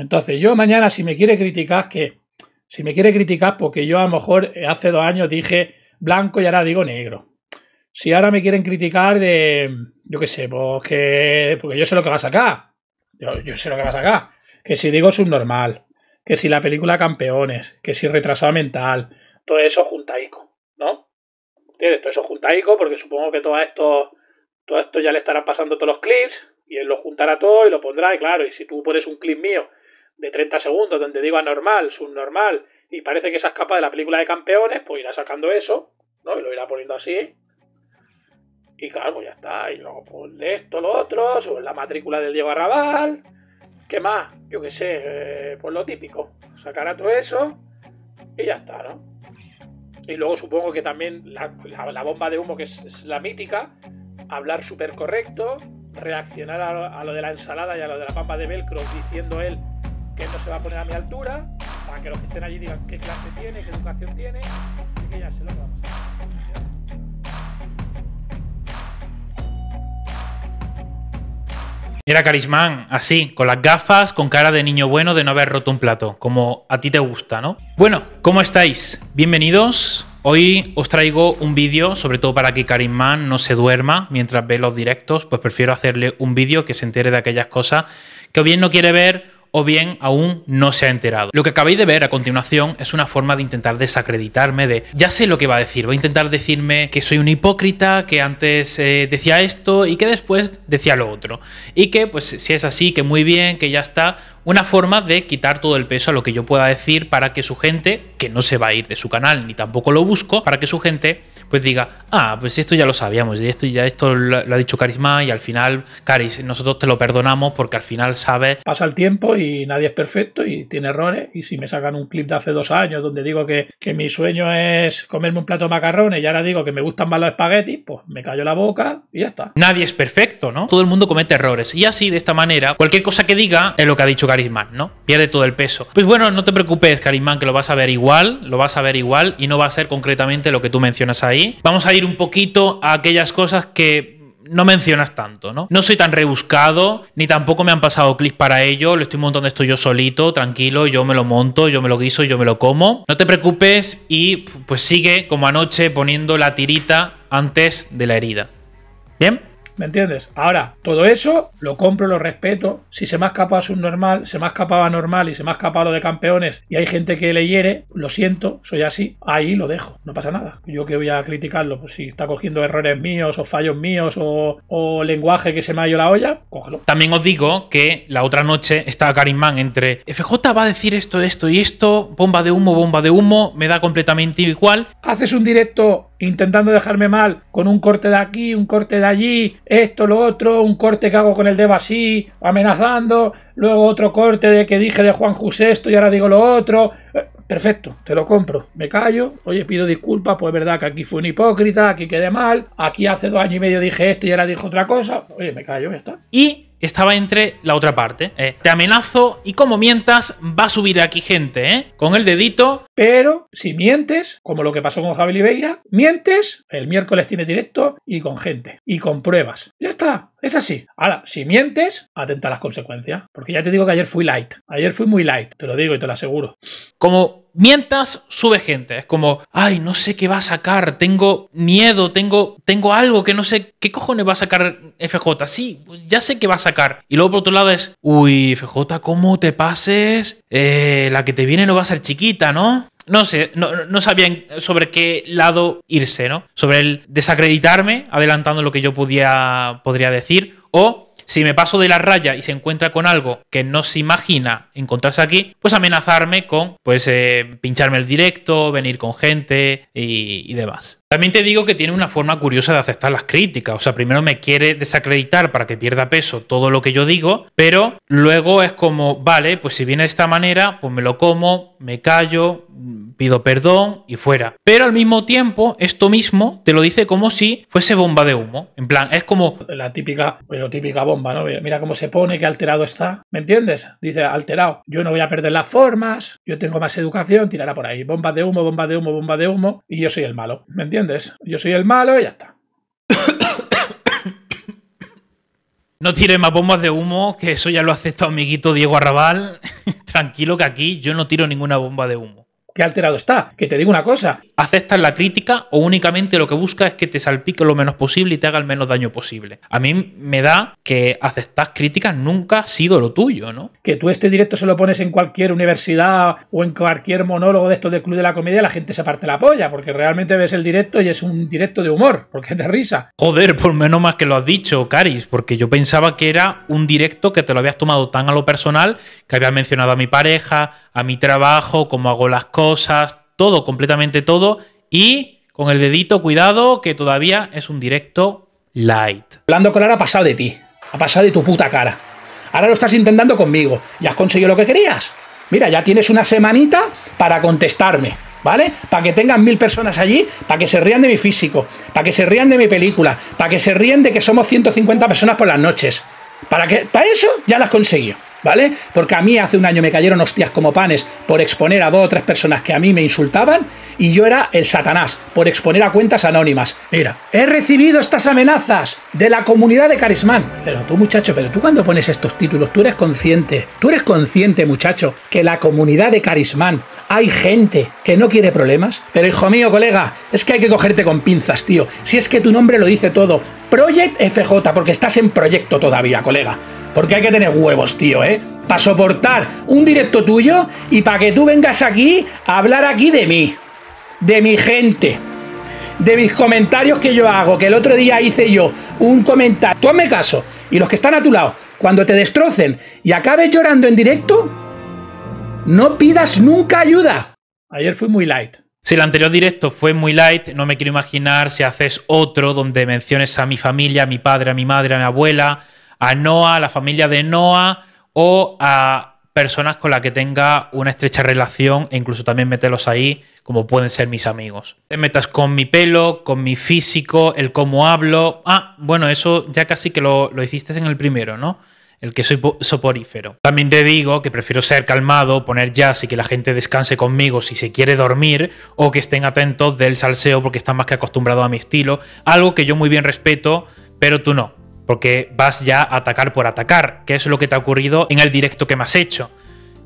Entonces, yo mañana, si me quiere criticar, que si me quiere criticar, porque yo a lo mejor eh, hace dos años dije blanco y ahora digo negro. Si ahora me quieren criticar de, yo qué sé, pues que, porque yo sé lo que vas a sacar. Yo, sé lo que vas a sacar. Que si digo subnormal, que si la película campeones, que si retrasado mental, todo eso juntaico, ¿no? ¿Entiendes? Todo eso juntaico, porque supongo que todo esto, todo esto ya le estarán pasando todos los clips y él lo juntará todo y lo pondrá. Y claro, y si tú pones un clip mío de 30 segundos donde digo normal, subnormal y parece que se escapa de la película de campeones, pues irá sacando eso, ¿no? Y lo irá poniendo así. Y claro, pues ya está. Y luego ponle esto, lo otro, sobre la matrícula del Diego Arrabal. ¿Qué más? Yo qué sé, por eh, pues lo típico. Sacará todo eso y ya está, ¿no? Y luego supongo que también la, bomba de humo, que es, la mítica, hablar súper correcto, reaccionar a, lo de la ensalada y a lo de la pampa de velcro diciendo él que se va a poner a mi altura, para que los que estén allí digan qué clase tiene, qué educación tiene, y que ya se lo vamos a Era Carismán, así, con las gafas, con cara de niño bueno de no haber roto un plato, como a ti te gusta, ¿no? Bueno, ¿cómo estáis? Bienvenidos. Hoy os traigo un vídeo, sobre todo para que Carismán no se duerma mientras ve los directos, pues prefiero hacerle un vídeo que se entere de aquellas cosas que o bien no quiere ver o bien aún no se ha enterado. Lo que acabáis de ver a continuación es una forma de intentar desacreditarme de, ya sé lo que va a decir, va a intentar decirme que soy un hipócrita, que antes eh, decía esto y que después decía lo otro. Y que pues si es así, que muy bien, que ya está, una forma de quitar todo el peso a lo que yo pueda decir para que su gente, que no se va a ir de su canal ni tampoco lo busco, para que su gente pues diga, ah, pues esto ya lo sabíamos, y esto ya esto lo, ha dicho Carisma, y al final, Caris, nosotros te lo perdonamos porque al final sabes. Pasa el tiempo y nadie es perfecto y tiene errores. Y si me sacan un clip de hace dos años donde digo que, mi sueño es comerme un plato de macarrones y ahora digo que me gustan más los espaguetis, pues me callo la boca y ya está. Nadie es perfecto, ¿no? Todo el mundo comete errores. Y así, de esta manera, cualquier cosa que diga es lo que ha dicho Carisma, ¿no? Pierde todo el peso. Pues bueno, no te preocupes, Carismán, que lo vas a ver igual, lo vas a ver igual y no va a ser concretamente lo que tú mencionas ahí vamos a ir un poquito a aquellas cosas que no mencionas tanto, ¿no? No soy tan rebuscado, ni tampoco me han pasado clips para ello, lo estoy montando esto yo solito, tranquilo, yo me lo monto, yo me lo guiso, yo me lo como. No te preocupes y pues sigue como anoche poniendo la tirita antes de la herida. ¿Bien? ¿Me entiendes? Ahora, todo eso lo compro, lo respeto. Si se me ha escapado subnormal, se me ha escapado normal y se me ha escapado lo de campeones y hay gente que le hiere, lo siento, soy así. Ahí lo dejo, no pasa nada. Yo que voy a criticarlo, pues si está cogiendo errores míos o fallos míos o, lenguaje que se me ha ido la olla, cógelo. También os digo que la otra noche estaba Karimán entre FJ va a decir esto, esto y esto, bomba de humo, bomba de humo, me da completamente igual. Haces un directo intentando dejarme mal con un corte de aquí, un corte de allí, esto, lo otro, un corte que hago con el dedo así, amenazando, luego otro corte de que dije de Juan José esto y ahora digo lo otro. Eh, perfecto, te lo compro. Me callo, oye, pido disculpas, pues es verdad que aquí fue un hipócrita, aquí quedé mal, aquí hace dos años y medio dije esto y ahora dijo otra cosa. Oye, me callo, ya está. Y estaba entre la otra parte. ¿eh? Te amenazo y como mientas, va a subir aquí gente, ¿eh? Con el dedito. Pero si mientes, como lo que pasó con Javi Oliveira, mientes, el miércoles tiene directo y con gente. Y con pruebas. Ya está. Es así. Ahora, si mientes, atenta a las consecuencias. Porque ya te digo que ayer fui light. Ayer fui muy light, te lo digo y te lo aseguro. Como mientras sube gente. Es como, ay, no sé qué va a sacar, tengo miedo, tengo, tengo algo que no sé qué cojones va a sacar FJ. Sí, pues ya sé qué va a sacar. Y luego por otro lado es, uy, FJ, ¿cómo te pases? Eh, la que te viene no va a ser chiquita, ¿no? no sé, no, no, sabían sobre qué lado irse, ¿no? Sobre el desacreditarme, adelantando lo que yo podía, podría decir, o si me paso de la raya y se encuentra con algo que no se imagina encontrarse aquí, pues amenazarme con pues eh, pincharme el directo, venir con gente y demás. También te digo que tiene una forma curiosa de aceptar las críticas. O sea, primero me quiere desacreditar para que pierda peso todo lo que yo digo, pero luego es como, vale, pues si viene de esta manera, pues me lo como, me callo, pido perdón y fuera. Pero al mismo tiempo, esto mismo te lo dice como si fuese bomba de humo. En plan, es como. La típica, pero típica bomba, ¿no? Mira cómo se pone, qué alterado está. ¿Me entiendes? Dice, alterado. Yo no voy a perder las formas, yo tengo más educación, tirará por ahí. Bomba de humo, bomba de humo, bomba de humo, y yo soy el malo. ¿Me entiendes? Yo soy el malo y ya está. No tire más bombas de humo, que eso ya lo ha aceptado amiguito Diego Arrabal. Tranquilo que aquí yo no tiro ninguna bomba de humo qué alterado está. Que te digo una cosa. ¿Aceptas la crítica o únicamente lo que buscas es que te salpique lo menos posible y te haga el menos daño posible? A mí me da que aceptar críticas nunca ha sido lo tuyo, ¿no? Que tú este directo se lo pones en cualquier universidad o en cualquier monólogo de estos del Club de la Comedia, la gente se parte la polla, porque realmente ves el directo y es un directo de humor, porque te risa. Joder, por menos más que lo has dicho, Caris, porque yo pensaba que era un directo que te lo habías tomado tan a lo personal que habías mencionado a mi pareja, a mi trabajo, cómo hago las cosas cosas, todo, completamente todo. Y con el dedito, cuidado, que todavía es un directo light. Hablando con ahora ha pasado de ti, ha pasado de tu puta cara. Ahora lo estás intentando conmigo ¿ya has conseguido lo que querías. Mira, ya tienes una semanita para contestarme. ¿vale? Para que tengan mil personas allí, para que se rían de mi físico, para que se rían de mi película, para que se ríen de que somos 150 personas por las noches. Para que, para eso ya las conseguí. ¿vale? Porque a mí hace un año me cayeron hostias como panes por exponer a dos o tres personas que a mí me insultaban y yo era el Satanás por exponer a cuentas anónimas. Mira, he recibido estas amenazas de la comunidad de Carismán. Pero tú, muchacho, pero tú cuando pones estos títulos, tú eres consciente, tú eres consciente, muchacho, que la comunidad de Carismán hay gente que no quiere problemas. Pero hijo mío, colega, es que hay que cogerte con pinzas, tío. Si es que tu nombre lo dice todo. Project FJ, porque estás en proyecto todavía, colega. Porque hay que tener huevos, tío, ¿eh? Para soportar un directo tuyo y para que tú vengas aquí a hablar aquí de mí, de mi gente, de mis comentarios que yo hago, que el otro día hice yo un comentario. Tú hazme caso. Y los que están a tu lado, cuando te destrocen y acabes llorando en directo, no pidas nunca ayuda. Ayer fui muy light. Si el anterior directo fue muy light, no me quiero imaginar si haces otro donde menciones a mi familia, a mi padre, a mi madre, a mi abuela, a Noah, a la familia de Noah o a personas con las que tenga una estrecha relación e incluso también meterlos ahí como pueden ser mis amigos. Te metas con mi pelo, con mi físico, el cómo hablo. Ah, bueno, eso ya casi que lo, lo hiciste en el primero, ¿no? el que soy soporífero. También te digo que prefiero ser calmado, poner jazz y que la gente descanse conmigo si se quiere dormir, o que estén atentos del salseo porque están más que acostumbrados a mi estilo, algo que yo muy bien respeto, pero tú no porque vas ya a atacar por atacar, que es lo que te ha ocurrido en el directo que me has hecho.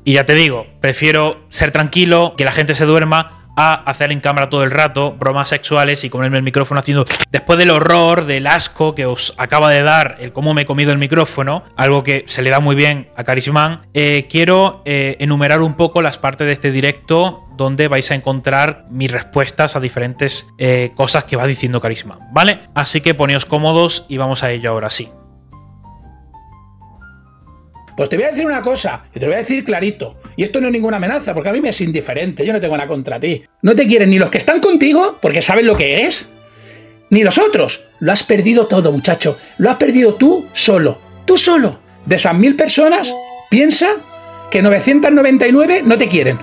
Y ya te digo, prefiero ser tranquilo, que la gente se duerma, a hacer en cámara todo el rato bromas sexuales y comerme el micrófono haciendo. Después del horror, del asco que os acaba de dar el cómo me he comido el micrófono, algo que se le da muy bien a Carismán eh, quiero eh, enumerar un poco las partes de este directo donde vais a encontrar mis respuestas a diferentes eh, cosas que va diciendo Carismán ¿vale? Así que poneos cómodos y vamos a ello ahora sí. Pues te voy a decir una cosa, y te lo voy a decir clarito. Y esto no es ninguna amenaza, porque a mí me es indiferente, yo no tengo nada contra ti. No te quieren ni los que están contigo, porque saben lo que eres, ni los otros. Lo has perdido todo, muchacho. Lo has perdido tú solo. Tú solo. De esas mil personas, piensa que 999 no te quieren.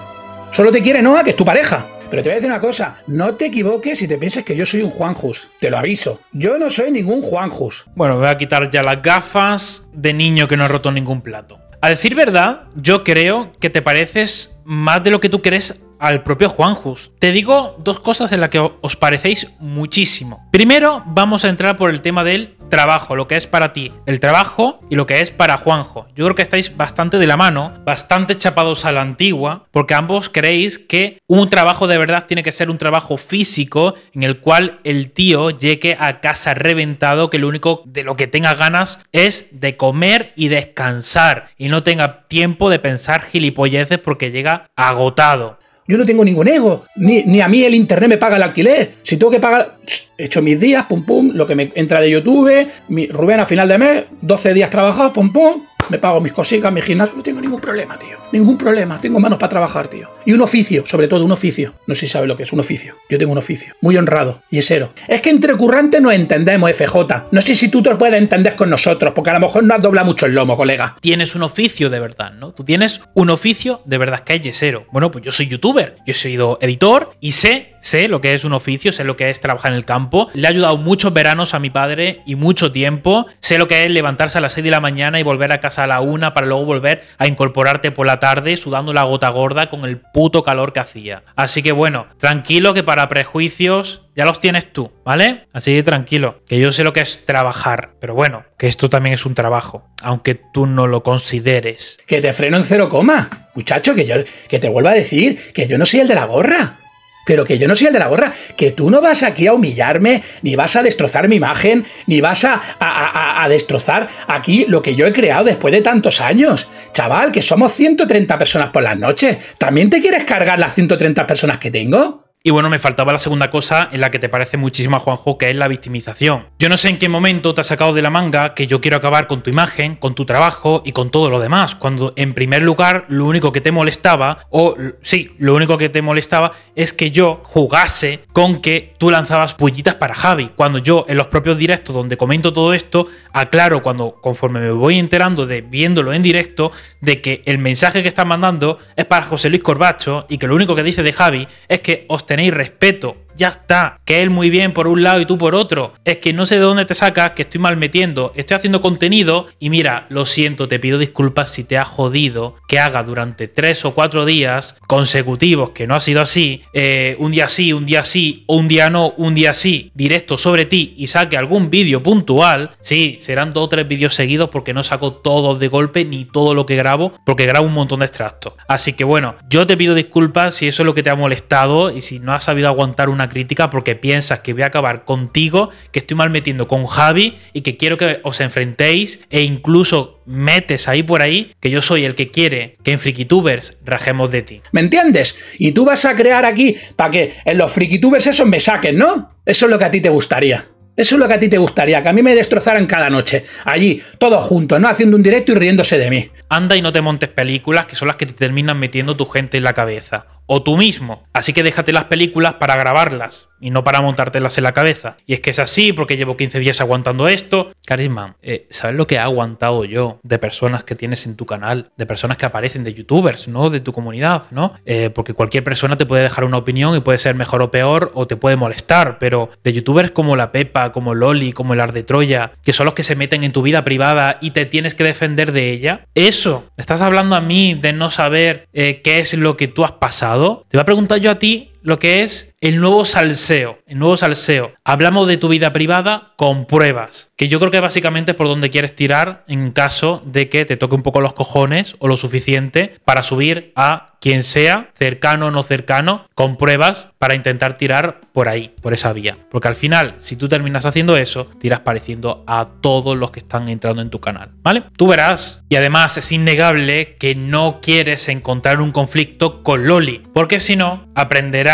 Solo te quiere Noah, que es tu pareja. Pero te voy a decir una cosa, no te equivoques si te piensas que yo soy un Juanjus. Te lo aviso. Yo no soy ningún Juanjus. Bueno, voy a quitar ya las gafas de niño que no ha roto ningún plato. A decir verdad, yo creo que te pareces más de lo que tú crees al propio Juan Juanjus. Te digo dos cosas en las que os parecéis muchísimo. Primero, vamos a entrar por el tema del trabajo, lo que es para ti, el trabajo y lo que es para Juanjo. Yo creo que estáis bastante de la mano, bastante chapados a la antigua, porque ambos creéis que un trabajo de verdad tiene que ser un trabajo físico en el cual el tío llegue a casa reventado, que lo único de lo que tenga ganas es de comer y descansar y no tenga tiempo de pensar gilipolleces porque llega agotado. Yo no tengo ningún ego. Ni, a mí el internet me paga el alquiler. Si tengo que pagar. He hecho mis días, pum pum, lo que me entra de YouTube. Mi, Rubén a final de mes, 12 días trabajados, pum pum me pago mis cositas, mi gimnasio, no tengo ningún problema, tío. Ningún problema, tengo manos para trabajar, tío. Y un oficio, sobre todo un oficio. No sé si sabe lo que es un oficio. Yo tengo un oficio. Muy honrado, y yesero. Es que entre currante no entendemos, FJ. No sé si tú te puedes entender con nosotros, porque a lo mejor no has doblado mucho el lomo, colega. Tienes un oficio de verdad, ¿no? Tú tienes un oficio de verdad que es yesero. Bueno, pues yo soy youtuber, yo he sido editor y sé sé lo que es un oficio, sé lo que es trabajar en el campo. Le ha ayudado muchos veranos a mi padre y mucho tiempo. Sé lo que es levantarse a las 6 de la mañana y volver a casa a la una para luego volver a incorporarte por la tarde sudando la gota gorda con el puto calor que hacía. Así que bueno, tranquilo que para prejuicios ya los tienes tú, ¿vale? Así que tranquilo, que yo sé lo que es trabajar, pero bueno, que esto también es un trabajo, aunque tú no lo consideres. Que te freno en cero coma, muchacho, que yo que te vuelva a decir que yo no soy el de la gorra. Pero que yo no soy el de la gorra, que tú no vas aquí a humillarme, ni vas a destrozar mi imagen, ni vas a, destrozar aquí lo que yo he creado después de tantos años. Chaval, que somos 130 personas por las noches. ¿También te quieres cargar las 130 personas que tengo? Y bueno, me faltaba la segunda cosa en la que te parece muchísimo a Juanjo, que es la victimización. Yo no sé en qué momento te has sacado de la manga que yo quiero acabar con tu imagen, con tu trabajo y con todo lo demás, cuando en primer lugar lo único que te molestaba, o sí, lo único que te molestaba es que yo jugase con que tú lanzabas pullitas para Javi, cuando yo en los propios directos donde comento todo esto, aclaro cuando conforme me voy enterando de viéndolo en directo, de que el mensaje que estás mandando es para José Luis Corbacho y que lo único que dice de Javi es que os tenéis respeto ya está. Que él muy bien por un lado y tú por otro. Es que no sé de dónde te sacas, que estoy mal metiendo, estoy haciendo contenido y mira, lo siento, te pido disculpas si te ha jodido que haga durante tres o cuatro días consecutivos, que no ha sido así, eh, un día sí, un día sí, o un día no, un día sí, directo sobre ti y saque algún vídeo puntual. Sí, serán dos o tres vídeos seguidos porque no saco todos de golpe ni todo lo que grabo, porque grabo un montón de extractos. Así que bueno, yo te pido disculpas si eso es lo que te ha molestado y si no has sabido aguantar una crítica porque piensas que voy a acabar contigo, que estoy mal metiendo con Javi y que quiero que os enfrentéis e incluso metes ahí por ahí que yo soy el que quiere que en FrikiTubers rajemos de ti. ¿Me entiendes? Y tú vas a crear aquí para que en los FrikiTubers esos me saquen, ¿no? Eso es lo que a ti te gustaría. Eso es lo que a ti te gustaría, que a mí me destrozaran cada noche, allí, todos juntos, ¿no? Haciendo un directo y riéndose de mí. Anda y no te montes películas que son las que te terminan metiendo tu gente en la cabeza o tú mismo. Así que déjate las películas para grabarlas y no para montártelas en la cabeza. Y es que es así porque llevo 15 días aguantando esto. Carisma, eh, ¿sabes lo que he aguantado yo de personas que tienes en tu canal? De personas que aparecen, de youtubers, ¿no? De tu comunidad, ¿no? Eh, porque cualquier persona te puede dejar una opinión y puede ser mejor o peor o te puede molestar, pero de youtubers como la Pepa, como Loli, como el Ar de Troya, que son los que se meten en tu vida privada y te tienes que defender de ella. Eso, estás hablando a mí de no saber eh, qué es lo que tú has pasado te voy a preguntar yo a ti lo que es el nuevo salseo. El nuevo salseo. Hablamos de tu vida privada con pruebas, que yo creo que básicamente es por donde quieres tirar en caso de que te toque un poco los cojones o lo suficiente para subir a quien sea, cercano o no cercano, con pruebas para intentar tirar por ahí, por esa vía. Porque al final, si tú terminas haciendo eso, tiras pareciendo a todos los que están entrando en tu canal, ¿vale? Tú verás. Y además es innegable que no quieres encontrar un conflicto con Loli, porque si no, aprenderás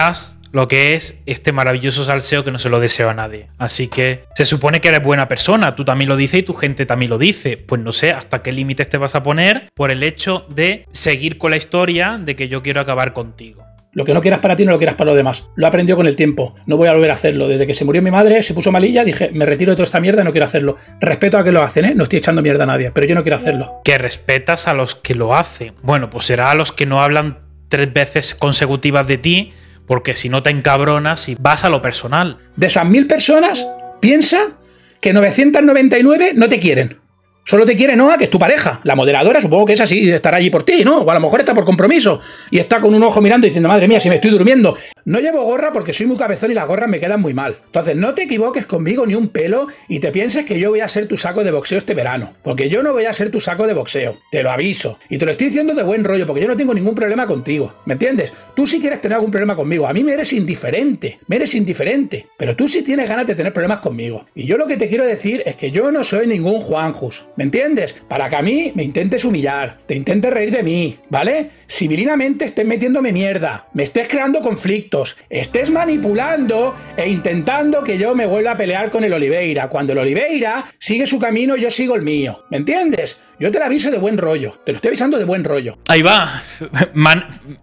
lo que es este maravilloso salseo que no se lo deseo a nadie. Así que se supone que eres buena persona, tú también lo dices y tu gente también lo dice. Pues no sé hasta qué límites te vas a poner por el hecho de seguir con la historia de que yo quiero acabar contigo. Lo que no quieras para ti no lo quieras para los demás. Lo aprendió con el tiempo. No voy a volver a hacerlo. Desde que se murió mi madre, se puso malilla, dije, me retiro de toda esta mierda, no quiero hacerlo. Respeto a que lo hacen, ¿eh? No estoy echando mierda a nadie, pero yo no quiero hacerlo. Que respetas a los que lo hacen. Bueno, pues será a los que no hablan tres veces consecutivas de ti porque si no te encabronas y vas a lo personal. De esas mil personas, piensa que 999 no te quieren. Solo te quiere Noah, que es tu pareja. La moderadora, supongo que es así, estará allí por ti, ¿no? O a lo mejor está por compromiso y está con un ojo mirando diciendo, madre mía, si me estoy durmiendo. No llevo gorra porque soy muy cabezón y las gorras me quedan muy mal. Entonces, no te equivoques conmigo ni un pelo y te pienses que yo voy a ser tu saco de boxeo este verano. Porque yo no voy a ser tu saco de boxeo. Te lo aviso. Y te lo estoy diciendo de buen rollo porque yo no tengo ningún problema contigo. ¿Me entiendes? Tú si sí quieres tener algún problema conmigo. A mí me eres indiferente. Me eres indiferente. Pero tú sí tienes ganas de tener problemas conmigo. Y yo lo que te quiero decir es que yo no soy ningún Juanjus. ¿me entiendes? Para que a mí me intentes humillar, te intentes reír de mí, ¿vale? Civilinamente estés metiéndome mierda, me estés creando conflictos, estés manipulando e intentando que yo me vuelva a pelear con el Oliveira, cuando el Oliveira sigue su camino, yo sigo el mío, ¿me entiendes? Yo te lo aviso de buen rollo, te lo estoy avisando de buen rollo. Ahí va,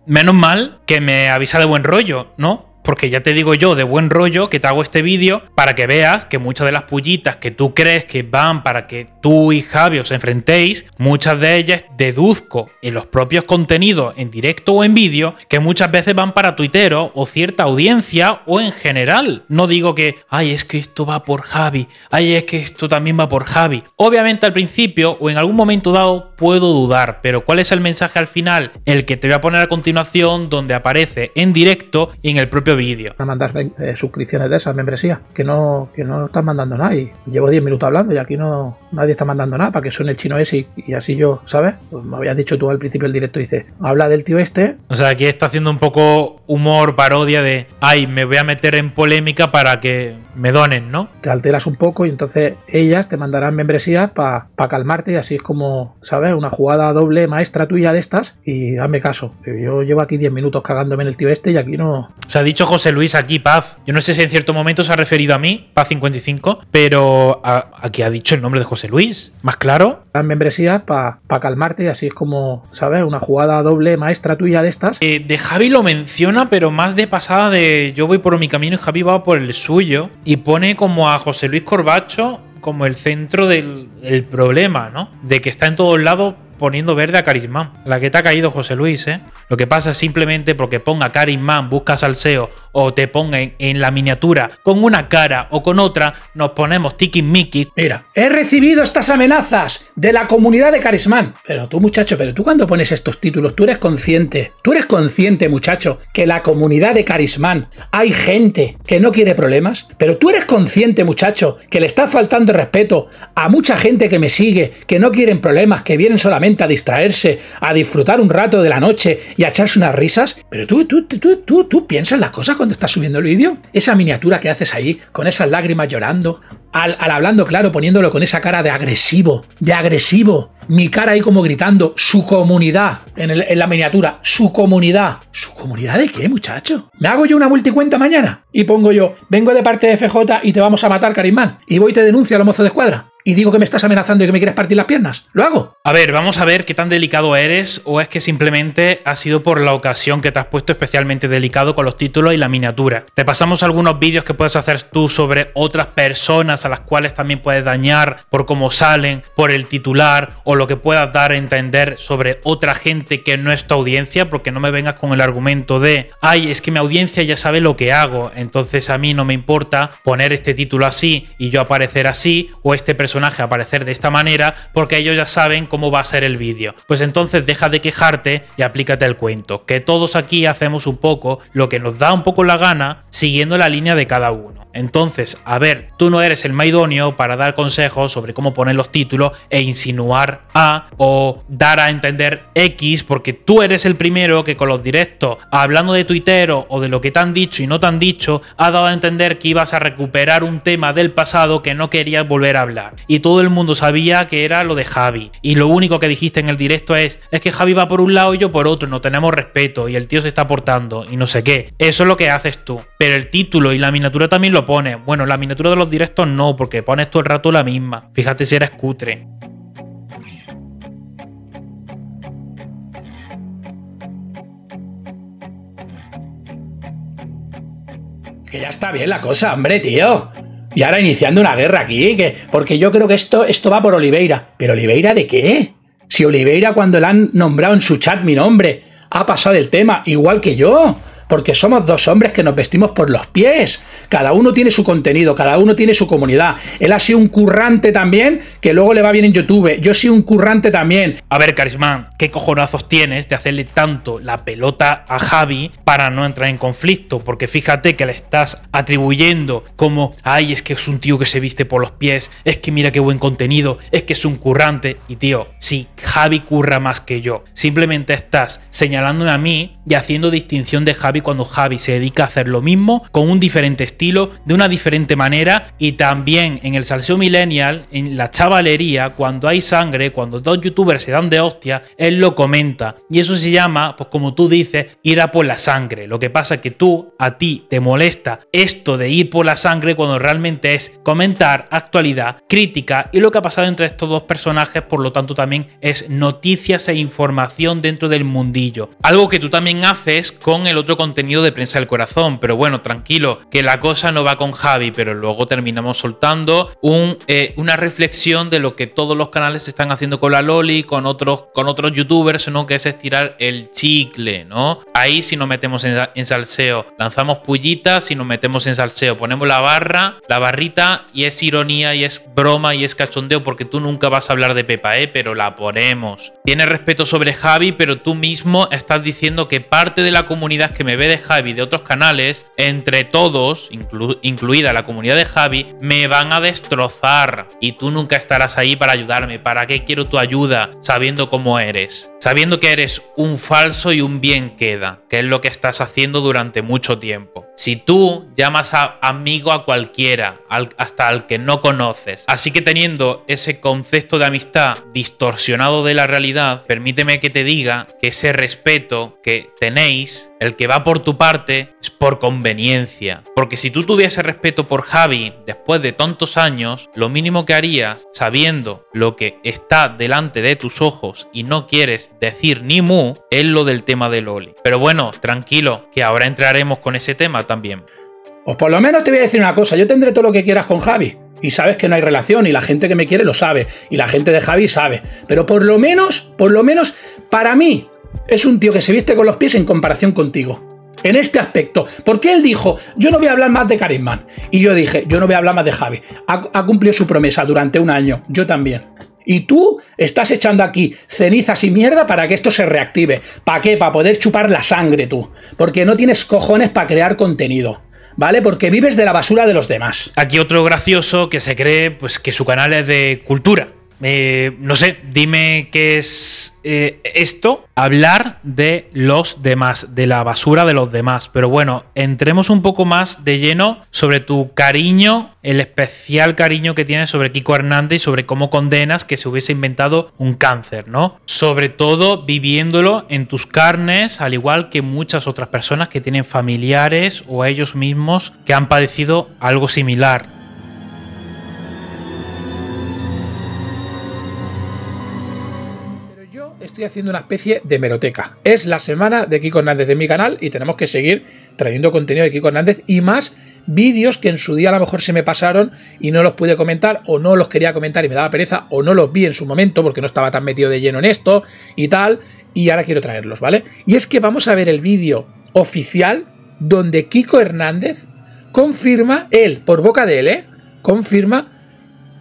menos mal que me avisa de buen rollo, ¿no? Porque ya te digo yo de buen rollo que te hago este vídeo para que veas que muchas de las pullitas que tú crees que van para que tú y Javi os enfrentéis, muchas de ellas deduzco en los propios contenidos en directo o en vídeo que muchas veces van para tuitero o cierta audiencia o en general. No digo que, ay, es que esto va por Javi, ay, es que esto también va por Javi. Obviamente al principio o en algún momento dado puedo dudar, pero ¿cuál es el mensaje al final? El que te voy a poner a continuación donde aparece en directo y en el propio vídeo. A mandar eh, suscripciones de esas, membresías, que no, que no están mandando nada. Y llevo 10 minutos hablando y aquí no nadie está mandando nada para que suene el chino ese y, así yo, ¿sabes? Pues me habías dicho tú al principio del directo, dice, habla del tío este. O sea, aquí está haciendo un poco humor, parodia de, ay, me voy a meter en polémica para que me donen, ¿no? Te alteras un poco y entonces ellas te mandarán membresías para calmarte y así es como, ¿sabes? Una jugada doble maestra tuya de estas y hazme caso. Yo llevo aquí 10 minutos cagándome en el tío este y aquí no... Se ha dicho José Luis aquí, Paz. Yo no sé si en cierto momento se ha referido a mí, Paz55, pero aquí ha dicho el nombre de José Luis. Más claro. Las membresías para calmarte y así es como, ¿sabes? Una jugada doble maestra tuya de estas. Eh, de Javi lo menciona, pero más de pasada de yo voy por mi camino y Javi va por el suyo. Y pone como a José Luis Corbacho como el centro del, del, problema, ¿no? De que está en todos lados, poniendo verde a Carismán. La que te ha caído José Luis, ¿eh? Lo que pasa es simplemente porque ponga Carismán, busca salseo o te ponga en, la miniatura con una cara o con otra, nos ponemos tiki-miki. Mira, he recibido estas amenazas de la comunidad de Carismán. Pero tú, muchacho, pero tú cuando pones estos títulos, tú eres consciente, tú eres consciente, muchacho, que la comunidad de Carismán hay gente que no quiere problemas. Pero tú eres consciente, muchacho, que le está faltando respeto a mucha gente que me sigue, que no quieren problemas, que vienen solamente a distraerse, a disfrutar un rato de la noche y a echarse unas risas. Pero tú, tú, tú, tú, tú piensas las cosas cuando estás subiendo el vídeo. Esa miniatura que haces ahí, con esas lágrimas llorando, al, hablando, claro, poniéndolo con esa cara de agresivo, de agresivo. Mi cara ahí como gritando, su comunidad, en, la miniatura, su comunidad. ¿Su comunidad de qué, muchacho? ¿Me hago yo una multicuenta mañana? Y pongo yo, vengo de parte de FJ y te vamos a matar, Carimán. Y voy y te denuncio a los mozos de escuadra y digo que me estás amenazando y que me quieres partir las piernas. Lo hago. A ver, vamos a ver qué tan delicado eres o es que simplemente ha sido por la ocasión que te has puesto especialmente delicado con los títulos y la miniatura. Te pasamos algunos vídeos que puedes hacer tú sobre otras personas a las cuales también puedes dañar por cómo salen, por el titular o lo que puedas dar a entender sobre otra gente que no es tu audiencia, porque no me vengas con el argumento de, ay, es que mi audiencia ya sabe lo que hago, entonces a mí no me importa poner este título así y yo aparecer así o este personaje aparecer de esta manera porque ellos ya saben cómo va a ser el vídeo. Pues entonces deja de quejarte y aplícate el cuento, que todos aquí hacemos un poco lo que nos da un poco la gana siguiendo la línea de cada uno. Entonces, a ver, tú no eres el idóneo para dar consejos sobre cómo poner los títulos e insinuar a o dar a entender X, porque tú eres el primero que con los directos, hablando de tuitero o de lo que te han dicho y no te han dicho, ha dado a entender que ibas a recuperar un tema del pasado que no querías volver a hablar. Y todo el mundo sabía que era lo de Javi. Y lo único que dijiste en el directo es, es que Javi va por un lado y yo por otro, no tenemos respeto y el tío se está portando y no sé qué. Eso es lo que haces tú. Pero el título y la miniatura también lo bueno, la miniatura de los directos no, porque pones todo el rato la misma. Fíjate si era escutre. Que ya está bien la cosa, hombre, tío. Y ahora iniciando una guerra aquí, que, porque yo creo que esto, esto va por Oliveira. ¿Pero Oliveira de qué? Si Oliveira cuando la han nombrado en su chat mi nombre, ha pasado el tema, igual que yo porque somos dos hombres que nos vestimos por los pies. Cada uno tiene su contenido, cada uno tiene su comunidad. Él ha sido un currante también, que luego le va bien en YouTube. Yo soy un currante también. A ver, Carismán, ¿qué cojonazos tienes de hacerle tanto la pelota a Javi para no entrar en conflicto? Porque fíjate que le estás atribuyendo como, ay, es que es un tío que se viste por los pies, es que mira qué buen contenido, es que es un currante. Y tío, si Javi curra más que yo, simplemente estás señalándome a mí y haciendo distinción de Javi cuando Javi se dedica a hacer lo mismo, con un diferente estilo, de una diferente manera, y también en el salseo millennial, en la chavalería, cuando hay sangre, cuando dos youtubers se dan de hostia, él lo comenta. Y eso se llama, pues como tú dices, ir a por la sangre. Lo que pasa que tú, a ti, te molesta esto de ir por la sangre cuando realmente es comentar actualidad, crítica y lo que ha pasado entre estos dos personajes, por lo tanto también es noticias e información dentro del mundillo. Algo que tú también haces con el otro contenido de prensa del corazón, pero bueno, tranquilo, que la cosa no va con Javi, pero luego terminamos soltando eh, una reflexión de lo que todos los canales están haciendo con la Loli, con otros, con otros youtubers, ¿no? Que es estirar el chicle, ¿no? Ahí si nos metemos en, salseo, lanzamos pullitas y nos metemos en salseo, ponemos la barra, la barrita y es ironía y es broma y es cachondeo porque tú nunca vas a hablar de Pepa, ¿eh? Pero la ponemos. tiene respeto sobre Javi, pero tú mismo estás diciendo que parte de la comunidad que me de Javi de otros canales, entre todos, incluida la comunidad de Javi, me van a destrozar. Y tú nunca estarás ahí para ayudarme. ¿Para qué quiero tu ayuda sabiendo cómo eres? Sabiendo que eres un falso y un bien queda, que es lo que estás haciendo durante mucho tiempo. Si tú llamas amigo a cualquiera, hasta al que no conoces, así que teniendo ese concepto de amistad distorsionado de la realidad, permíteme que te diga que ese respeto que tenéis el que va por tu parte es por conveniencia. Porque si tú tuviese respeto por Javi después de tantos años, lo mínimo que harías, sabiendo lo que está delante de tus ojos y no quieres decir ni mu, es lo del tema de Loli. Pero bueno, tranquilo, que ahora entraremos con ese tema también. Pues por lo menos te voy a decir una cosa, yo tendré todo lo que quieras con Javi. Y sabes que no hay relación y la gente que me quiere lo sabe. Y la gente de Javi sabe. Pero por lo menos, por lo menos, para mí, es un tío que se viste con los pies en comparación contigo. En este aspecto. Porque él dijo, yo no voy a hablar más de Man. Y yo dije, yo no voy a hablar más de Javi. Ha, cumplido su promesa durante un año. Yo también. Y tú estás echando aquí cenizas y mierda para que esto se reactive. ¿Para qué? Para poder chupar la sangre tú. Porque no tienes cojones para crear contenido. ¿Vale? Porque vives de la basura de los demás. Aquí otro gracioso que se cree pues, que su canal es de cultura eh, no sé, dime qué es eh, esto, hablar de los demás, de la basura de los demás. Pero bueno, entremos un poco más de lleno sobre tu cariño, el especial cariño que tienes sobre Kiko Hernández y sobre cómo condenas que se hubiese inventado un cáncer, ¿no? Sobre todo viviéndolo en tus carnes, al igual que muchas otras personas que tienen familiares o ellos mismos que han padecido algo similar. estoy haciendo una especie de meroteca. Es la semana de Kiko Hernández de mi canal y tenemos que seguir trayendo contenido de Kiko Hernández y más vídeos que en su día a lo mejor se me pasaron y no los pude comentar o no los quería comentar y me daba pereza o no los vi en su momento porque no estaba tan metido de lleno en esto y tal y ahora quiero traerlos, ¿vale? Y es que vamos a ver el vídeo oficial donde Kiko Hernández confirma, él, por boca de él, ¿eh? confirma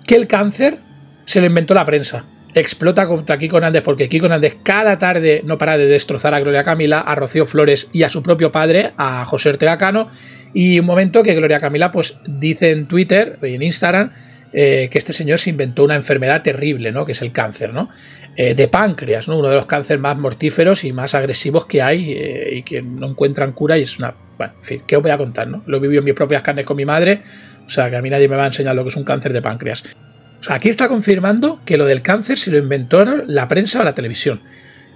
que el cáncer se lo inventó la prensa explota contra Kiko Hernández porque Kiko Hernández cada tarde no para de destrozar a Gloria Camila, a Rocío Flores y a su propio padre, a José Ortega Cano. Y un momento que Gloria Camila pues dice en Twitter y en Instagram eh, que este señor se inventó una enfermedad terrible, ¿no? Que es el cáncer, ¿no? Eh, de páncreas, ¿no? Uno de los cánceres más mortíferos y más agresivos que hay eh, y que no encuentran cura y es una... Bueno, en fin, ¿qué os voy a contar, no? Lo viví en mis propias carnes con mi madre, o sea que a mí nadie me va a enseñar lo que es un cáncer de páncreas aquí está confirmando que lo del cáncer se lo inventó la prensa o la televisión.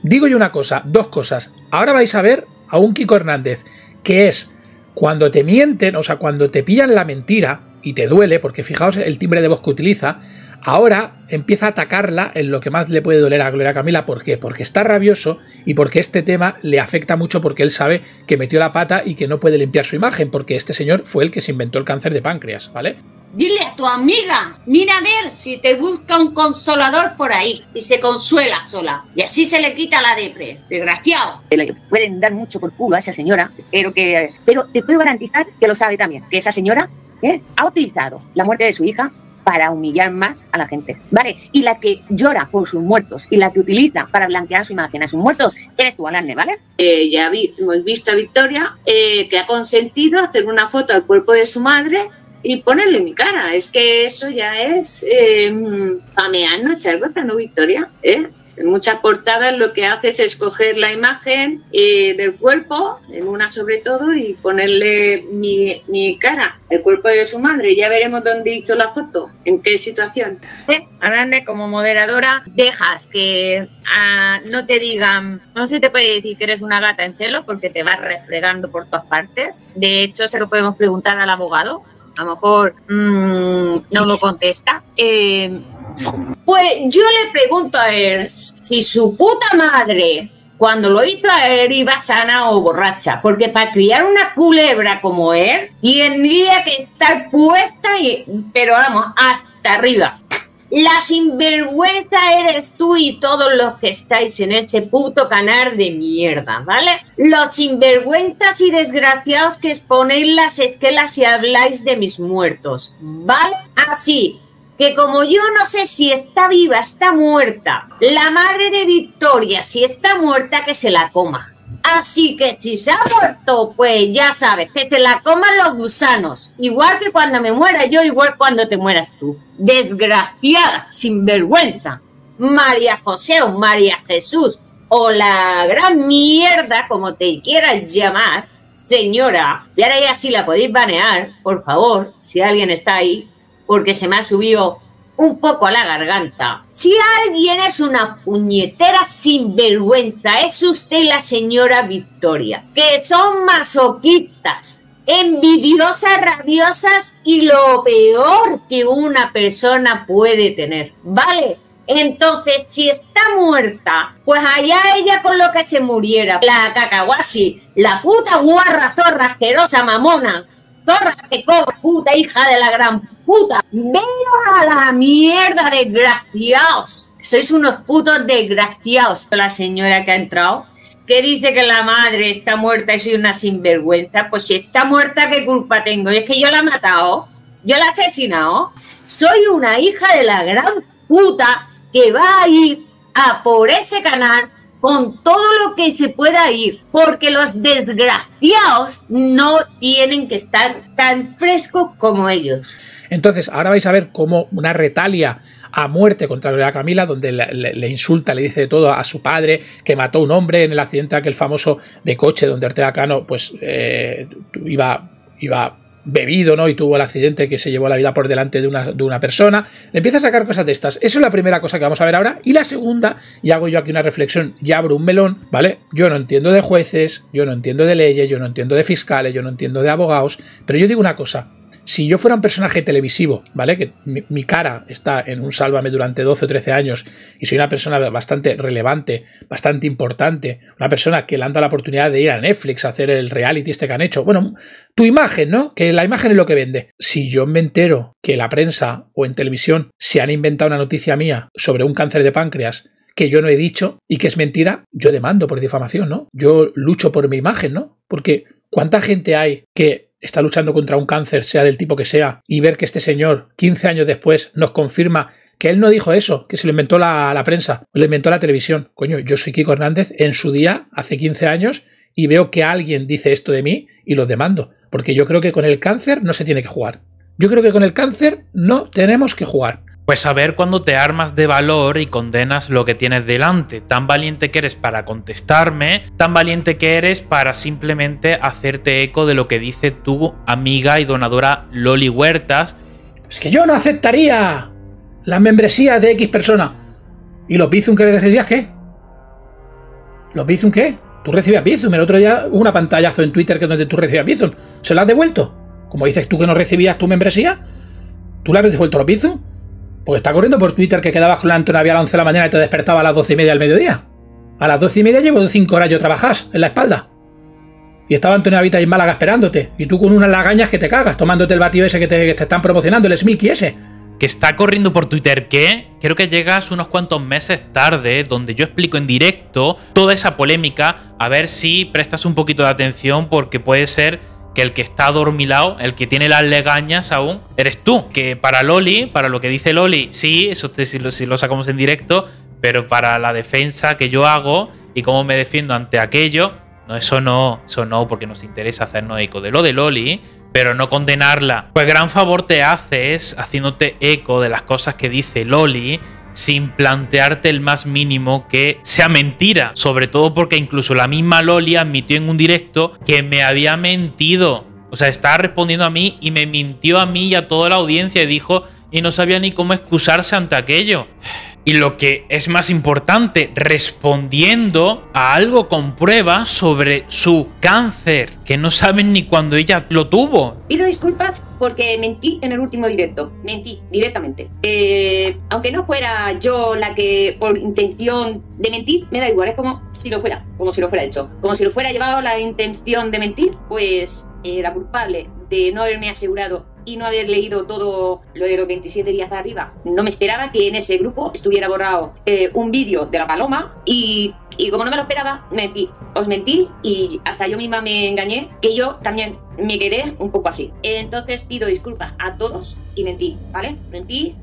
Digo yo una cosa, dos cosas. Ahora vais a ver a un Kiko Hernández, que es cuando te mienten, o sea, cuando te pillan la mentira y te duele, porque fijaos el timbre de voz que utiliza, ahora empieza a atacarla en lo que más le puede doler a Gloria Camila. ¿Por qué? Porque está rabioso y porque este tema le afecta mucho porque él sabe que metió la pata y que no puede limpiar su imagen, porque este señor fue el que se inventó el cáncer de páncreas, ¿vale? Dile a tu amiga, mira a ver si te busca un consolador por ahí y se consuela sola. Y así se le quita la depre, desgraciado. pueden dar mucho por culo a esa señora, pero, que, pero te puedo garantizar que lo sabe también, que esa señora ¿eh? ha utilizado la muerte de su hija para humillar más a la gente, ¿vale? Y la que llora por sus muertos y la que utiliza para blanquear su imagen a sus muertos, eres tú, Alarne, ¿vale? Eh, ya hemos visto a Victoria eh, que ha consentido hacer una foto al cuerpo de su madre y ponerle mi cara. Es que eso ya es eh, pameando, no victoria. ¿eh? En muchas portadas lo que haces es escoger la imagen eh, del cuerpo, en una sobre todo, y ponerle mi, cara, el cuerpo de su madre. Ya veremos dónde hizo la foto, en qué situación. Sí, como moderadora, dejas que ah, no te digan, no se te puede decir que eres una gata en celo porque te vas refregando por todas partes. De hecho, se lo podemos preguntar al abogado a lo mejor mm, no lo contesta. Eh, pues yo le pregunto a él si su puta madre cuando lo hizo a él iba sana o borracha, porque para criar una culebra como él tendría que estar puesta, pero vamos, hasta arriba. La sinvergüenza eres tú y todos los que estáis en ese puto canal de mierda, ¿vale? Los sinvergüentas y desgraciados que exponéis las esquelas y habláis de mis muertos, ¿vale? Así que como yo no sé si está viva, está muerta, la madre de Victoria, si está muerta, que se la coma. Así que si se ha muerto, pues ya sabes, que se la coman los gusanos. Igual que cuando me muera yo, igual cuando te mueras tú. Desgraciada, sin vergüenza, María José o María Jesús o la gran mierda, como te quieras llamar, señora. Y ahora ya sí la podéis banear, por favor, si alguien está ahí, porque se me ha subido un poco a la garganta. Si alguien es una puñetera sinvergüenza, es usted la señora Victoria, que son masoquistas, envidiosas, rabiosas y lo peor que una persona puede tener. ¿Vale? Entonces, si está muerta, pues allá ella con lo que se muriera. La cacahuasi, la puta guarra, zorra asquerosa, mamona, zorra que cobra, puta hija de la gran Puta, Venos a la mierda, desgraciados. Sois unos putos desgraciados. La señora que ha entrado, que dice que la madre está muerta y soy una sinvergüenza. Pues si está muerta, ¿qué culpa tengo? Y es que yo la he matado, yo la he asesinado. Soy una hija de la gran puta que va a ir a por ese canal con todo lo que se pueda ir, porque los desgraciados no tienen que estar tan frescos como ellos. Entonces, ahora vais a ver cómo una retalia a muerte contra la Camila, donde le, insulta, le dice de todo a su padre, que mató a un hombre en el accidente aquel famoso de coche donde Ortega Cano, pues, eh, iba, iba bebido, ¿no? Y tuvo el accidente que se llevó la vida por delante de una, de una, persona. empieza a sacar cosas de estas. Eso es la primera cosa que vamos a ver ahora. Y la segunda, y hago yo aquí una reflexión y abro un melón, ¿vale? Yo no entiendo de jueces, yo no entiendo de leyes, yo no entiendo de fiscales, yo no entiendo de abogados, pero yo digo una cosa, si yo fuera un personaje televisivo, ¿vale? Que mi, cara está en un sálvame durante 12 o 13 años y soy una persona bastante relevante, bastante importante, una persona que le han dado la oportunidad de ir a Netflix a hacer el reality este que han hecho. Bueno, tu imagen, ¿no? Que la imagen es lo que vende. Si yo me entero que la prensa o en televisión se han inventado una noticia mía sobre un cáncer de páncreas que yo no he dicho y que es mentira, yo demando por difamación, ¿no? Yo lucho por mi imagen, ¿no? Porque ¿cuánta gente hay que está luchando contra un cáncer, sea del tipo que sea, y ver que este señor, 15 años después, nos confirma que él no dijo eso, que se lo inventó la, prensa, lo inventó la televisión. Coño, yo soy Kiko Hernández en su día, hace 15 años, y veo que alguien dice esto de mí y lo demando, porque yo creo que con el cáncer no se tiene que jugar. Yo creo que con el cáncer no tenemos que jugar. Pues a ver cuando te armas de valor y condenas lo que tienes delante. Tan valiente que eres para contestarme, tan valiente que eres para simplemente hacerte eco de lo que dice tu amiga y donadora Loli Huertas. Es que yo no aceptaría las membresías de X persona. ¿Y los Bizum que recibías qué? ¿Los Bizum qué? Tú recibías Bizum. El otro día hubo una pantallazo en Twitter que donde tú recibías Bizum. ¿Se lo has devuelto? Como dices tú que no recibías tu membresía, ¿tú le has devuelto los Bizum? Pues está corriendo por Twitter que quedabas con la Vía a las 11 de la mañana y te despertaba a las 12 y media al mediodía. A las 12 y media llevo 5 horas yo trabajas en la espalda. Y estaba Antonio Habita en Málaga esperándote. Y tú con unas lagañas que te cagas, tomándote el batido ese que te, están promocionando, el Smilky ese. Que está corriendo por Twitter que creo que llegas unos cuantos meses tarde, donde yo explico en directo toda esa polémica, a ver si prestas un poquito de atención porque puede ser que el que está adormilado, el que tiene las legañas aún, eres tú. Que para Loli, para lo que dice Loli, sí, eso sí lo, sacamos en directo, pero para la defensa que yo hago y cómo me defiendo ante aquello, no, eso no, eso no, porque nos interesa hacernos eco de lo de Loli, pero no condenarla. Pues gran favor te haces haciéndote eco de las cosas que dice Loli sin plantearte el más mínimo que sea mentira, sobre todo porque incluso la misma Loli admitió en un directo que me había mentido. O sea, estaba respondiendo a mí y me mintió a mí y a toda la audiencia y dijo y no sabía ni cómo excusarse ante aquello. Y lo que es más importante, respondiendo a algo con pruebas sobre su cáncer, que no saben ni cuándo ella lo tuvo. Pido disculpas porque mentí en el último directo, mentí directamente. Eh, aunque no fuera yo la que por intención de mentir, me da igual, es como si lo fuera, como si lo fuera hecho. Como si lo fuera llevado la intención de mentir, pues era culpable de no haberme asegurado y no haber leído todo lo de los 27 días para arriba. No me esperaba que en ese grupo estuviera borrado eh, un vídeo de la paloma y, y, como no me lo esperaba, Os mentí y hasta yo misma me engañé que yo también me quedé un poco así. Entonces pido disculpas a todos y mentí, ¿vale? Mentí.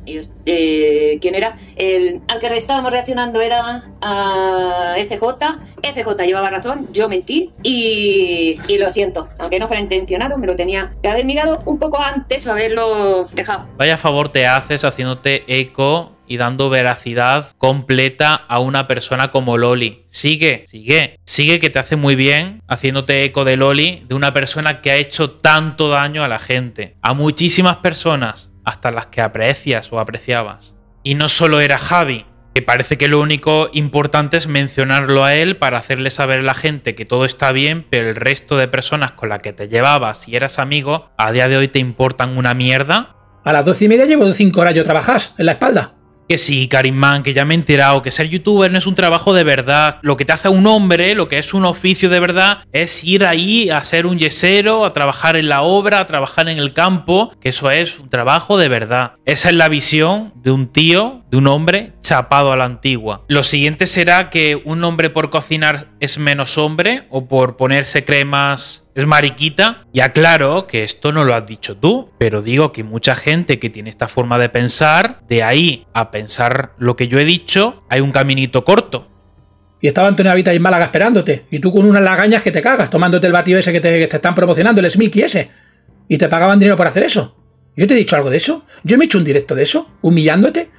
Eh, ¿Quién era? El, al que estábamos reaccionando era a FJ. FJ llevaba razón, yo mentí y, y lo siento. Aunque no fuera intencionado, me lo tenía que haber mirado un poco antes o haberlo dejado. Vaya favor te haces haciéndote eco y dando veracidad completa a una persona como Loli. Sigue, sigue, sigue que te hace muy bien haciéndote eco de Loli, de una persona que ha hecho tanto daño a la gente, a muchísimas personas, hasta las que aprecias o apreciabas. Y no solo era Javi, que parece que lo único importante es mencionarlo a él para hacerle saber a la gente que todo está bien, pero el resto de personas con las que te llevabas y eras amigo, a día de hoy te importan una mierda. A las doce y media llevo cinco horas yo trabajas en la espalda. Que sí, Karimán, que ya me he enterado que ser youtuber no es un trabajo de verdad. Lo que te hace un hombre, lo que es un oficio de verdad, es ir ahí a ser un yesero, a trabajar en la obra, a trabajar en el campo, que eso es un trabajo de verdad. Esa es la visión de un tío, de un hombre chapado a la antigua. Lo siguiente será que un hombre por cocinar es menos hombre o por ponerse cremas es mariquita. Y aclaro que esto no lo has dicho tú, pero digo que mucha gente que tiene esta forma de pensar, de ahí a pensar lo que yo he dicho, hay un caminito corto. Y estaba Antonio Habita y Málaga esperándote, y tú con unas lagañas que te cagas, tomándote el batido ese que te, están promocionando, el Smilky ese. Y te pagaban dinero por hacer eso. ¿Yo te he dicho algo de eso? ¿Yo me he hecho un directo de eso? ¿Humillándote?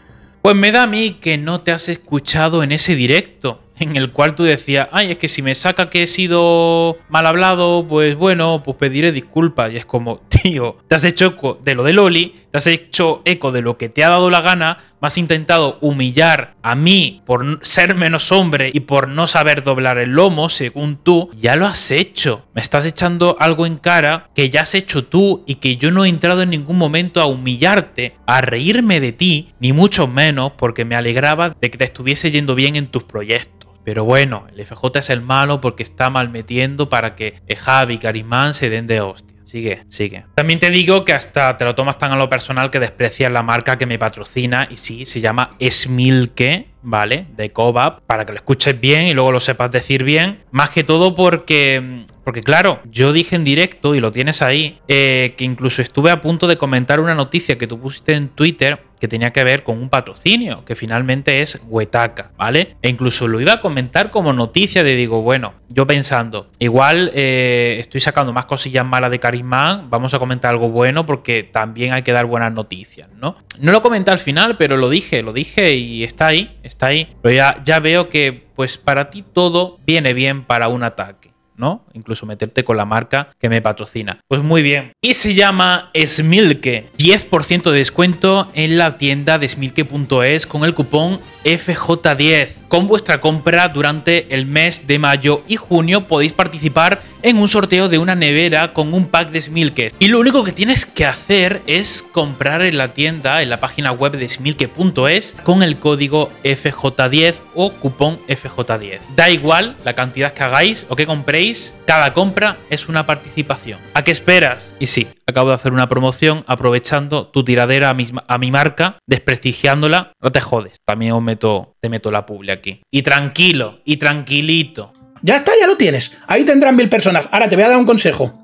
Pues me da a mí que no te has escuchado en ese directo en el cual tú decías, ay, es que si me saca que he sido mal hablado, pues bueno, pues pediré disculpas. Y es como, tío, te has hecho eco de lo de Loli, te has hecho eco de lo que te ha dado la gana, me has intentado humillar a mí por ser menos hombre y por no saber doblar el lomo, según tú, ya lo has hecho. Me estás echando algo en cara que ya has hecho tú y que yo no he entrado en ningún momento a humillarte, a reírme de ti, ni mucho menos porque me alegraba de que te estuviese yendo bien en tus proyectos. Pero bueno, el FJ es el malo porque está mal metiendo para que eh, Javi y Carimán se den de hostia. Sigue, sigue. También te digo que hasta te lo tomas tan a lo personal que desprecias la marca que me patrocina. Y sí, se llama Smilke, ¿vale? De Cobap, para que lo escuches bien y luego lo sepas decir bien. Más que todo porque mm, porque claro, yo dije en directo, y lo tienes ahí, eh, que incluso estuve a punto de comentar una noticia que tú pusiste en Twitter que tenía que ver con un patrocinio, que finalmente es Huetaca, ¿vale? E incluso lo iba a comentar como noticia de digo, bueno, yo pensando, igual eh, estoy sacando más cosillas malas de Carismán, vamos a comentar algo bueno porque también hay que dar buenas noticias, ¿no? No lo comenté al final, pero lo dije, lo dije y está ahí, está ahí. Pero ya, ya veo que pues para ti todo viene bien para un ataque. ¿no? Incluso meterte con la marca que me patrocina. Pues muy bien. Y se llama Smilke. 10% de descuento en la tienda de smilke.es con el cupón FJ10. Con vuestra compra durante el mes de mayo y junio podéis participar en un sorteo de una nevera con un pack de Smilkes. Y lo único que tienes que hacer es comprar en la tienda, en la página web de smilke.es, con el código FJ10 o cupón FJ10. Da igual la cantidad que hagáis o que compréis, cada compra es una participación. ¿A qué esperas? Y sí, acabo de hacer una promoción aprovechando tu tiradera a mi, a mi marca, desprestigiándola, no te jodes. También os me te meto la publi aquí. Y tranquilo, y tranquilito. Ya está, ya lo tienes. Ahí tendrán mil personas. Ahora te voy a dar un consejo.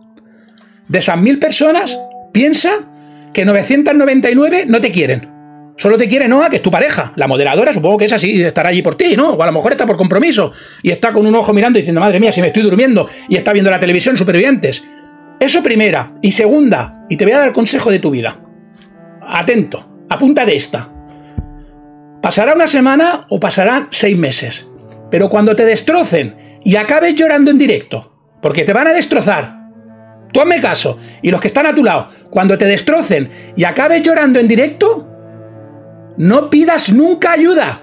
De esas mil personas, piensa que 999 no te quieren. Solo te quiere a que es tu pareja. La moderadora, supongo que es así, estará allí por ti, ¿no? O a lo mejor está por compromiso y está con un ojo mirando diciendo, madre mía, si me estoy durmiendo y está viendo la televisión supervivientes. Eso primera. Y segunda, y te voy a dar el consejo de tu vida. Atento, apunta de esta. Pasará una semana o pasarán seis meses. Pero cuando te destrocen y acabes llorando en directo, porque te van a destrozar, tú hazme caso, y los que están a tu lado, cuando te destrocen y acabes llorando en directo, no pidas nunca ayuda.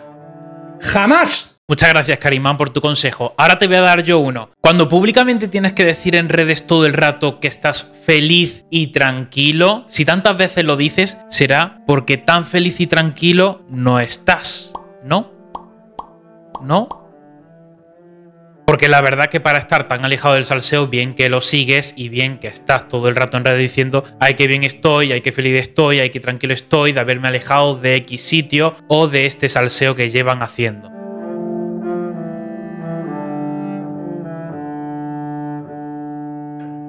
Jamás. Muchas gracias, Karimán, por tu consejo. Ahora te voy a dar yo uno. Cuando públicamente tienes que decir en redes todo el rato que estás feliz y tranquilo, si tantas veces lo dices, será porque tan feliz y tranquilo no estás. ¿No? ¿No? Porque la verdad que para estar tan alejado del salseo, bien que lo sigues y bien que estás todo el rato en redes diciendo, ay, que bien estoy, ay, que feliz estoy, ay, que tranquilo estoy de haberme alejado de X sitio o de este salseo que llevan haciendo.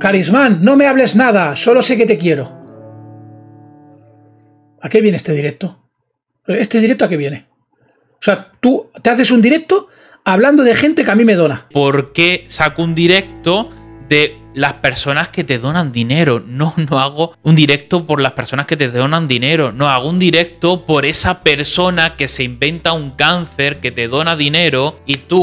Carismán, no me hables nada, solo sé que te quiero. ¿A qué viene este directo? ¿Este directo a qué viene? O sea, tú te haces un directo hablando de gente que a mí me dona. ¿Por qué saco un directo de las personas que te donan dinero? No, no hago un directo por las personas que te donan dinero. No, hago un directo por esa persona que se inventa un cáncer, que te dona dinero y tú